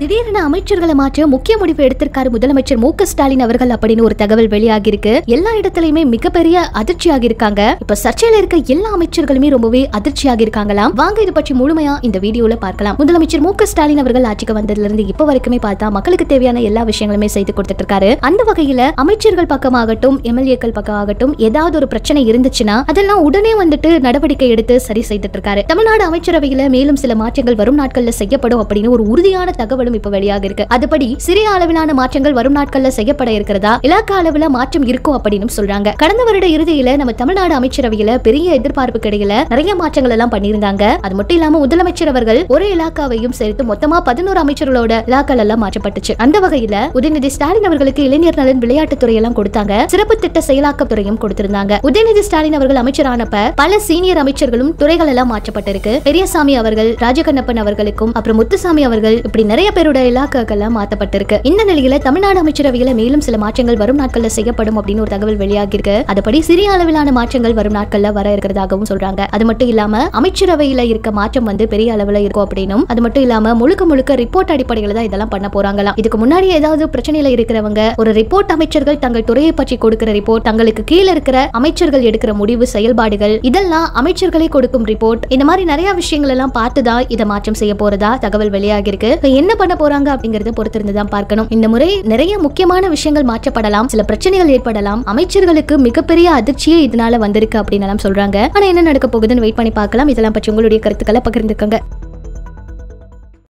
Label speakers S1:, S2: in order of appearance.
S1: திடீரென அமைச்சர்களை மாற்ற முக்கிய முடிவு எடுத்திருக்காரு முதலமைச்சர் மு ஸ்டாலின் அவர்கள் அப்படின்னு ஒரு தகவல் வெளியாகி இருக்கு எல்லா இடத்துலயுமே மிகப்பெரிய அதிர்ச்சியாக இருக்காங்க இப்ப சர்ச்சையில இருக்க எல்லா அமைச்சர்களுமே ரொம்பவே அதிர்ச்சியாக இருக்காங்களாம் வாங்க இதை பற்றி முழுமையா இந்த வீடியோல பார்க்கலாம் முதலமைச்சர் மு ஸ்டாலின் அவர்கள் ஆட்சிக்கு வந்ததுல இருந்து இப்ப வரைக்குமே பார்த்தா மக்களுக்கு தேவையான எல்லா விஷயங்களுமே செய்து கொடுத்துட்டு இருக்காரு அந்த வகையில அமைச்சர்கள் பக்கமாகட்டும் எம்எல்ஏக்கள் பக்கமாகட்டும் ஏதாவது ஒரு பிரச்சனை இருந்துச்சுன்னா அதெல்லாம் உடனே வந்துட்டு நடவடிக்கை எடுத்து சரி செய்துட்டு இருக்காரு தமிழ்நாடு அமைச்சரவையில மேலும் சில மாற்றங்கள் வரும் நாட்கள்ல செய்யப்படும் அப்படின்னு ஒரு உறுதியான தகவல் தகவல்களும் இப்ப வெளியாக இருக்கு அதுபடி சிறிய அளவிலான மாற்றங்கள் வரும் நாட்கள்ல செய்யப்பட இருக்கிறதா இலாக்கா அளவுல மாற்றம் இருக்கும் அப்படின்னு சொல்றாங்க கடந்த வருட இறுதியில நம்ம தமிழ்நாடு அமைச்சரவையில பெரிய எதிர்பார்ப்பு கிடையில நிறைய மாற்றங்கள் எல்லாம் பண்ணியிருந்தாங்க அது மட்டும் இல்லாம முதலமைச்சர் அவர்கள் ஒரு இலாக்காவையும் சேர்த்து மொத்தமா பதினோரு அமைச்சர்களோட இலாக்கள் எல்லாம் மாற்றப்பட்டுச்சு அந்த வகையில உதயநிதி ஸ்டாலின் அவர்களுக்கு இளைஞர் நலன் விளையாட்டுத்துறை எல்லாம் கொடுத்தாங்க சிறப்பு திட்ட செயலாக்கத்துறையும் கொடுத்திருந்தாங்க உதயநிதி ஸ்டாலின் அவர்கள் அமைச்சரானப்ப பல சீனியர் அமைச்சர்களும் துறைகள் எல்லாம் மாற்றப்பட்டிருக்கு பெரியசாமி அவர்கள் ராஜகண்ணப்பன் அவர்களுக்கும் அப்புறம் முத்துசாமி அவர்கள் இப்படி நிறைய பேரோட இலாக்காக்கெல்லாம் மாத்தப்பட்டிருக்கு இந்த நிலையில தமிழ்நாடு அமைச்சரவையில மேலும் சில மாற்றங்கள் வரும் நாட்கள்ல செய்யப்படும் அப்படின்னு ஒரு தகவல் வெளியாகிருக்கு அதுபடி சிறிய அளவிலான மாற்றங்கள் வரும் நாட்கள்ல வர இருக்கிறதாகவும் சொல்றாங்க அது மட்டும் இல்லாம அமைச்சரவையில இருக்க மாற்றம் வந்து பெரிய அளவுல இருக்கும் அப்படின்னும் அது மட்டும் இல்லாம முழுக்க முழுக்க ரிப்போர்ட் அடிப்படையில தான் இதெல்லாம் பண்ண போறாங்களாம் இதுக்கு முன்னாடி ஏதாவது பிரச்சனையில இருக்கிறவங்க ஒரு ரிப்போர்ட் அமைச்சர்கள் தங்கள் துறையை பற்றி கொடுக்கிற ரிப்போர்ட் தங்களுக்கு கீழே இருக்கிற அமைச்சர்கள் எடுக்கிற முடிவு செயல்பாடுகள் இதெல்லாம் அமைச்சர்களே கொடுக்கும் ரிப்போர்ட் இந்த மாதிரி நிறைய விஷயங்கள் எல்லாம் பார்த்துதான் இதை மாற்றம் செய்ய போறதா தகவல் வெளியாகிருக்கு என்ன பண்ண பண்ண போறாங்க அப்படிங்கறத பொறுத்திருந்து தான் பார்க்கணும் இந்த முறை நிறைய முக்கியமான விஷயங்கள் மாற்றப்படலாம் சில பிரச்சனைகள் ஏற்படலாம் அமைச்சர்களுக்கு மிகப்பெரிய அதிர்ச்சியே இதனால வந்திருக்கு அப்படின்னு சொல்றாங்க ஆனா என்ன நடக்க போகுதுன்னு வெயிட் பண்ணி பார்க்கலாம் இதெல்லாம் பற்றி உங்களுடைய கருத்துக்களை பகிர்ந்துக்கங்க